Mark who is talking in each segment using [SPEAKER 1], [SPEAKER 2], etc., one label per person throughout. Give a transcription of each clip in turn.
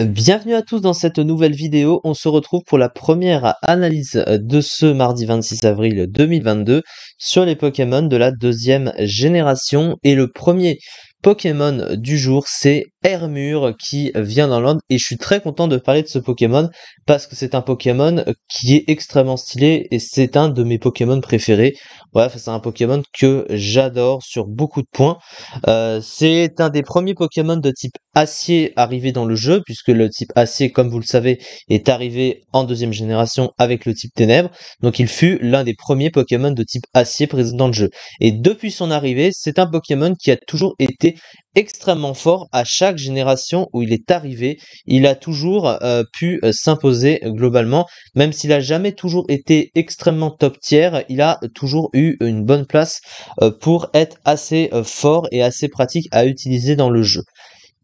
[SPEAKER 1] Bienvenue à tous dans cette nouvelle vidéo. On se retrouve pour la première analyse euh, de ce mardi 26 avril 2022 sur les Pokémon de la deuxième génération. Et le premier Pokémon du jour, c'est Hermure qui vient dans l'Inde et je suis très content de parler de ce Pokémon parce que c'est un Pokémon qui est extrêmement stylé et c'est un de mes Pokémon préférés. Bref, c'est un Pokémon que j'adore sur beaucoup de points. Euh, c'est un des premiers Pokémon de type acier arrivé dans le jeu puisque le type acier, comme vous le savez, est arrivé en deuxième génération avec le type ténèbres. Donc il fut l'un des premiers Pokémon de type acier présent dans le jeu. Et depuis son arrivée, c'est un Pokémon qui a toujours été extrêmement fort à chaque génération où il est arrivé. Il a toujours euh, pu euh, s'imposer euh, globalement, même s'il a jamais toujours été extrêmement top tier, il a toujours eu une bonne place pour être assez fort et assez pratique à utiliser dans le jeu.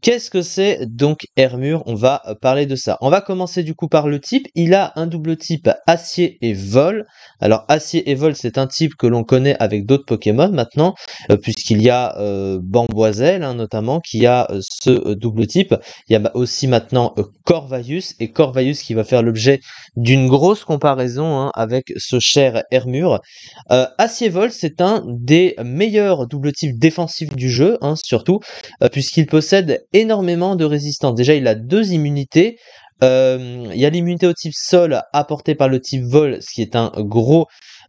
[SPEAKER 1] Qu'est-ce que c'est donc Hermure On va parler de ça. On va commencer du coup par le type. Il a un double type Acier et Vol. Alors Acier et Vol, c'est un type que l'on connaît avec d'autres Pokémon maintenant, euh, puisqu'il y a euh, hein, notamment qui a euh, ce euh, double type. Il y a aussi maintenant Corvaius et Corvaius qui va faire l'objet d'une grosse comparaison hein, avec ce cher Hermure. Acier Vol, c'est un des meilleurs double types défensifs du jeu, hein, surtout puisqu'il possède énormément de résistance. Déjà, il a deux immunités. Euh, il y a l'immunité au type sol apportée par le type vol, ce qui est un gros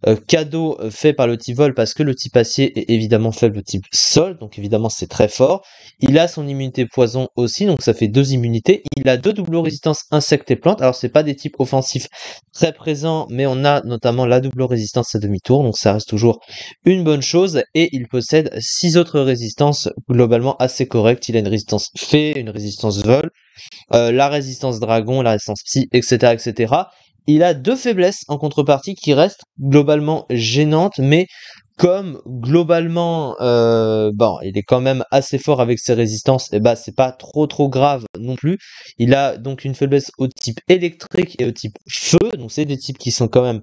[SPEAKER 1] euh, cadeau euh, fait par le type vol parce que le type acier est évidemment faible au type sol, donc évidemment c'est très fort. Il a son immunité poison aussi, donc ça fait deux immunités. Il a deux double résistance insectes et plantes. Alors c'est pas des types offensifs très présents, mais on a notamment la double résistance à demi-tour, donc ça reste toujours une bonne chose. Et il possède six autres résistances globalement assez correctes. Il a une résistance fée, une résistance vol, euh, la résistance dragon, la résistance psy, etc., etc. Il a deux faiblesses en contrepartie qui restent globalement gênantes, mais comme globalement, euh, bon, il est quand même assez fort avec ses résistances, et eh bah ben, c'est pas trop trop grave non plus. Il a donc une faiblesse au type électrique et au type feu, donc c'est des types qui sont quand même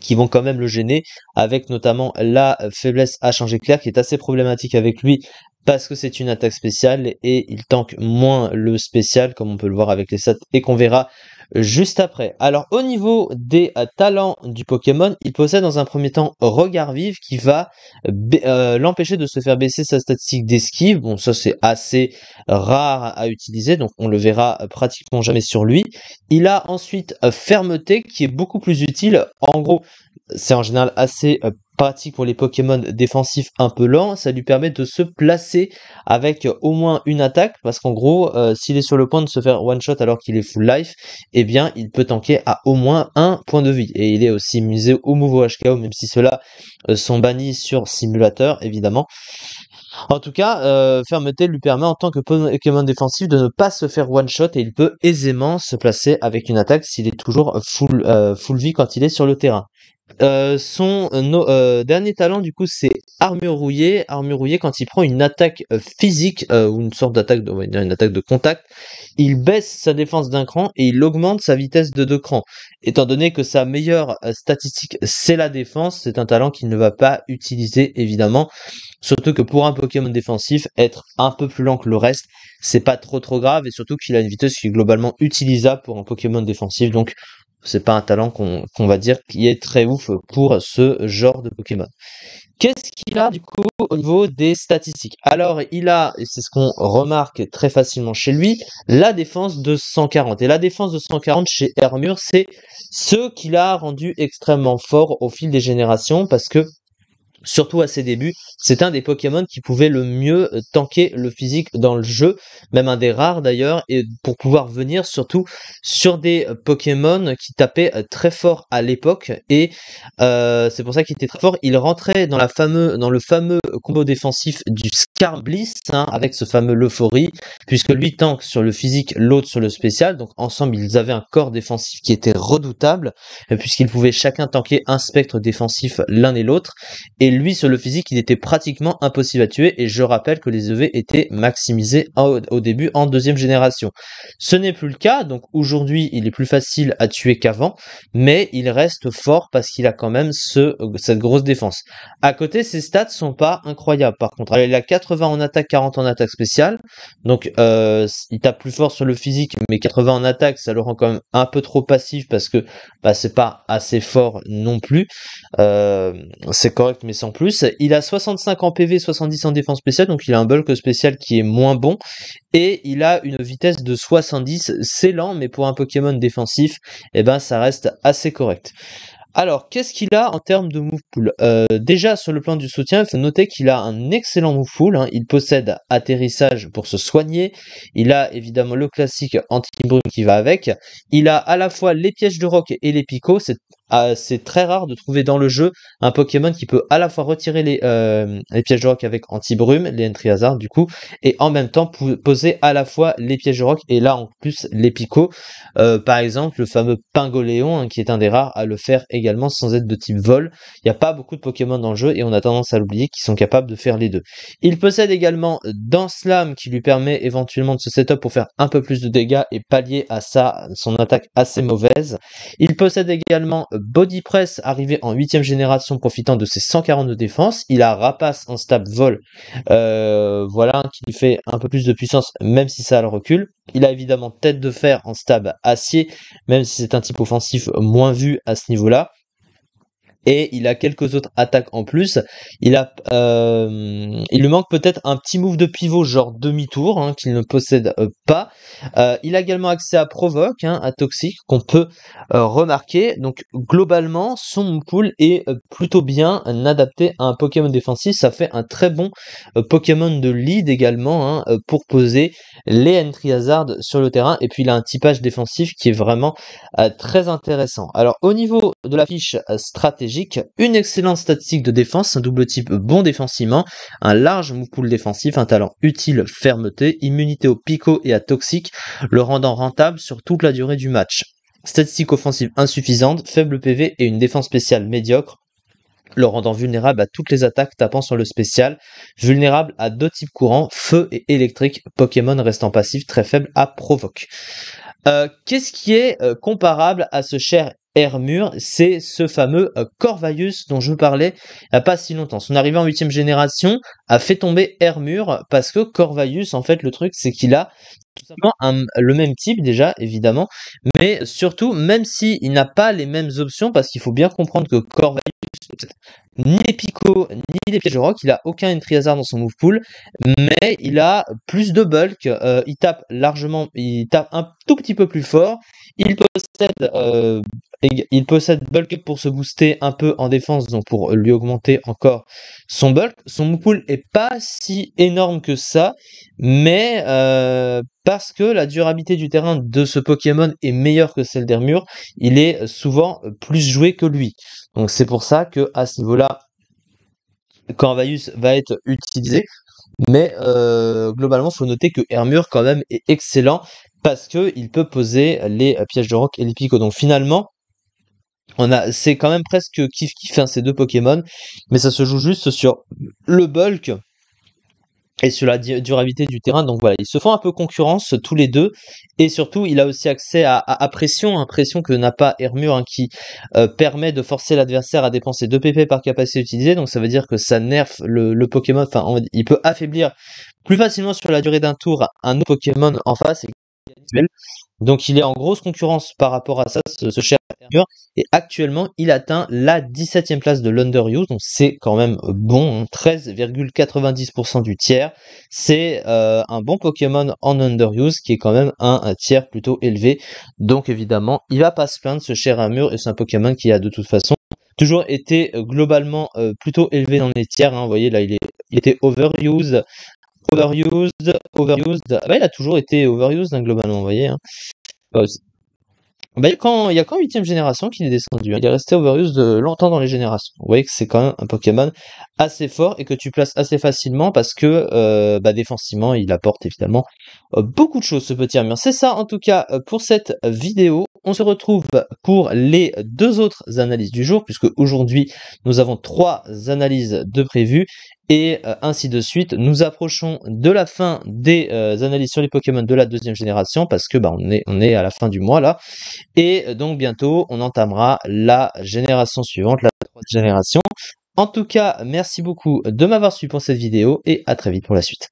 [SPEAKER 1] qui vont quand même le gêner, avec notamment la faiblesse à changer clair qui est assez problématique avec lui, parce que c'est une attaque spéciale et il tank moins le spécial comme on peut le voir avec les stats et qu'on verra juste après. Alors au niveau des euh, talents du Pokémon, il possède dans un premier temps Regard Vive qui va euh, l'empêcher de se faire baisser sa statistique d'esquive. Bon ça c'est assez rare à utiliser donc on le verra pratiquement jamais sur lui. Il a ensuite euh, Fermeté qui est beaucoup plus utile. En gros c'est en général assez pratique pour les Pokémon défensifs un peu lents, ça lui permet de se placer avec au moins une attaque, parce qu'en gros, euh, s'il est sur le point de se faire one shot alors qu'il est full life, eh bien il peut tanker à au moins un point de vie. Et il est aussi musé au nouveau HKO, même si ceux-là euh, sont bannis sur simulateur, évidemment. En tout cas, euh, Fermeté lui permet en tant que Pokémon défensif de ne pas se faire one shot et il peut aisément se placer avec une attaque s'il est toujours full, full vie quand il est sur le terrain. Euh, son euh, euh, dernier talent, du coup, c'est Armure Rouillée. Armure Rouillée, quand il prend une attaque physique ou une sorte d'attaque, de, attaque de contact, il baisse sa défense d'un cran et il augmente sa vitesse de deux crans. Étant donné que sa meilleure statistique, c'est la défense, c'est un talent qu'il ne va pas utiliser, évidemment. Surtout que pour un Pokémon défensif, être un peu plus lent que le reste, c'est pas trop trop grave et surtout qu'il a une vitesse qui est globalement utilisable pour un Pokémon défensif. Donc, c'est pas un talent qu'on va dire qui est très ouf pour ce genre de Pokémon. Qu'est-ce qu'il a du coup au niveau des statistiques Alors il a, et c'est ce qu'on remarque très facilement chez lui, la défense de 140. Et la défense de 140 chez Hermure, c'est ce qu'il a rendu extrêmement fort au fil des générations parce que surtout à ses débuts, c'est un des Pokémon qui pouvait le mieux euh, tanker le physique dans le jeu, même un des rares d'ailleurs, et pour pouvoir venir surtout sur des euh, Pokémon qui tapaient euh, très fort à l'époque, et c'est pour ça qu'il était très fort. Il rentrait dans, la dans le fameux combo défensif du Scarbliss hein, avec ce fameux l'euphorie, puisque lui tanke sur le physique, l'autre sur le spécial, donc ensemble ils avaient un corps défensif qui était redoutable, puisqu'ils pouvaient chacun tanker un spectre défensif l'un et l'autre, et lui, sur le physique, il était pratiquement impossible à tuer. Et je rappelle que les EV étaient maximisés au, début en deuxième génération. Ce n'est plus le cas. Donc aujourd'hui, il est plus facile à tuer qu'avant. Mais il reste fort parce qu'il a quand même cette grosse défense. À côté, ses stats sont pas incroyables. Par contre, il a 80 en attaque, 40 en attaque spéciale. Donc euh, il tape plus fort sur le physique, mais 80 en attaque, ça le rend quand même un peu trop passif parce que bah, c'est pas assez fort non plus. Euh, c'est correct, mais en plus. Il a 65 en PV, 70 en défense spéciale, donc il a un bulk spécial qui est moins bon. Et il a une vitesse de 70, c'est lent, mais pour un Pokémon défensif, eh ben, ça reste assez correct. Alors, qu'est-ce qu'il a en termes de movepool euh, Déjà, sur le plan du soutien, il faut noter qu'il a un excellent movepool, hein. Il possède atterrissage pour se soigner. Il a évidemment le classique anti-brume qui va avec. Il a à la fois les pièges de roc et les picots. C'est ah, c'est très rare de trouver dans le jeu un Pokémon qui peut à la fois retirer les, euh, pièges de roc avec anti-brume, les entry hasard du coup, et en même temps poser à la fois les pièges de roc et là en plus les picots. Euh, par exemple, le fameux Pingoléon, hein, qui est un des rares à le faire également sans être de type vol. Il n'y a pas beaucoup de Pokémon dans le jeu et on a tendance à l'oublier qui sont capables de faire les deux. Il possède également dans Slam qui lui permet éventuellement de se setup pour faire un peu plus de dégâts et pallier à ça son attaque assez mauvaise. Il possède également Body Press arrivé en 8 génération profitant de ses 140 de défense. Il a Rapace en stab vol, euh, voilà, qui lui fait un peu plus de puissance même si ça a le recul Il a évidemment tête de fer en stab acier, même si c'est un type offensif moins vu à ce niveau-là et il a quelques autres attaques en plus. Il a, euh, il lui manque peut-être un petit move de pivot genre demi-tour hein, qu'il ne possède euh, pas. Euh, il a également accès à provoque, hein, à toxique qu'on peut remarquer. Donc globalement, son pool est plutôt bien adapté à un Pokémon défensif. Ça fait un très bon Pokémon de lead également hein, pour poser les entry hazards sur le terrain. Et puis il a un typage défensif qui est vraiment très intéressant. Alors au niveau de la fiche stratégique une excellente statistique de défense, un double type bon défensivement, un large moupoule défensif, un talent utile, fermeté, immunité au picot et à toxique le rendant rentable sur toute la durée du match. Statistique offensive insuffisante, faible PV et une défense spéciale médiocre, le rendant vulnérable à toutes les attaques tapant sur le spécial, vulnérable à deux types courants, feu et électrique, Pokémon restant passif très faible à provoque. Euh, qu'est-ce qui est euh, comparable à ce cher Hermur, c'est ce fameux euh, Corvaius dont je parlais il n'y a pas si longtemps. Son arrivée en huitième génération a fait tomber Hermur parce que Corvaius en fait, le truc, c'est qu'il a tout simplement le même type déjà, évidemment, mais surtout, même s'il n'a pas les mêmes options, parce qu'il faut bien comprendre que Corvaeus, ni les picots, ni les pièges rock, il a aucun entry hasard dans son move pool, mais il a plus de bulk, euh, il tape largement, il tape un tout petit peu plus fort, il possède... Euh, il possède bulk pour se booster un peu en défense, donc pour lui augmenter encore son bulk. Son pool est pas si énorme que ça, mais euh, parce que la durabilité du terrain de ce Pokémon est meilleure que celle d'Hermure, il est souvent plus joué que lui. Donc c'est pour ça que à ce niveau-là, Corvaius va être utilisé. Mais euh, globalement, il faut noter que Hermure quand même est excellent parce qu'il peut poser les pièges de roc et les pico. Donc finalement, on a, c'est quand même presque kiff kiff hein, ces deux Pokémon, mais ça se joue juste sur le bulk et sur la durabilité du terrain. Donc voilà, ils se font un peu concurrence tous les deux. Et surtout, il a aussi accès à, pression, hein, pression que n'a pas Hermure, hein, qui euh, permet de forcer l'adversaire à dépenser 2 PP par capacité utilisée. Donc ça veut dire que ça nerf le, Pokémon, enfin il peut affaiblir plus facilement sur la durée d'un tour un autre Pokémon en face donc il est en grosse concurrence par rapport à ça, ce, Cher cher Et actuellement, il atteint la 17e place de l'underuse, donc c'est quand même bon, 13,90% hein. du tiers. C'est euh, un bon Pokémon en underuse qui est quand même un, tiers plutôt élevé. Donc évidemment, il va pas se plaindre ce cher Amur et c'est un Pokémon qui a de toute façon toujours été euh, globalement euh, plutôt élevé dans les tiers. Hein. vous voyez là, il, est, il était overuse overused, overused. Ah bah, il a toujours été overused hein, globalement, vous voyez. Hein. Bah, bah, il, y a qu'en 8 génération qu'il est descendu. Hein. Il est resté overused euh, longtemps dans les générations. Vous voyez que c'est quand même un Pokémon assez fort et que tu places assez facilement parce que euh, défensivement, il apporte évidemment euh, beaucoup de choses ce petit ami. C'est ça en tout cas pour cette vidéo. On se retrouve pour les deux autres analyses du jour puisque aujourd'hui nous avons trois analyses de prévues et euh, ainsi de suite. Nous approchons de la fin des euh, analyses sur les Pokémon de la deuxième génération parce que bah, on, est, on est à la fin du mois là. Et euh, donc bientôt, on entamera la génération suivante, la troisième génération. En tout cas, merci beaucoup de m'avoir suivi pour cette vidéo et à très vite pour la suite.